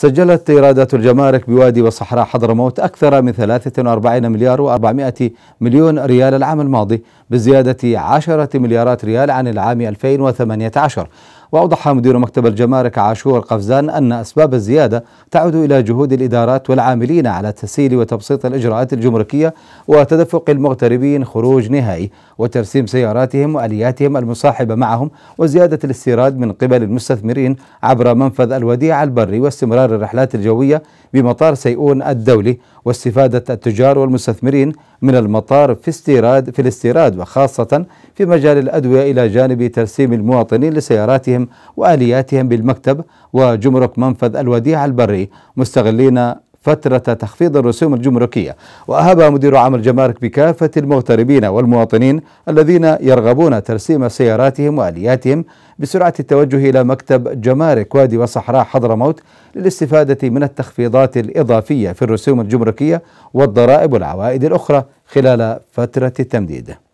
سجلت إيرادات الجمارك بوادي وصحراء حضرموت أكثر من 43 مليار و400 مليون ريال العام الماضي بزيادة 10 مليارات ريال عن العام 2018 وأوضح مدير مكتب الجمارك عاشور قفزان أن أسباب الزيادة تعود إلى جهود الإدارات والعاملين على تسهيل وتبسيط الإجراءات الجمركية وتدفق المغتربين خروج نهائي وترسيم سياراتهم وآلياتهم المصاحبة معهم وزيادة الاستيراد من قبل المستثمرين عبر منفذ الوديعة البري واستمرار الرحلات الجوية بمطار سيئون الدولي واستفادة التجار والمستثمرين من المطار في استيراد في الاستيراد وخاصة في مجال الأدوية إلى جانب ترسيم المواطنين لسياراتهم وآلياتهم بالمكتب وجمرك منفذ الوديعة البري مستغلين فترة تخفيض الرسوم الجمركية وأهبها مدير عام الجمارك بكافة المغتربين والمواطنين الذين يرغبون ترسيم سياراتهم وآلياتهم بسرعة التوجه إلى مكتب جمارك وادي وصحراء حضرموت للاستفادة من التخفيضات الإضافية في الرسوم الجمركية والضرائب والعوائد الأخرى خلال فترة التمديد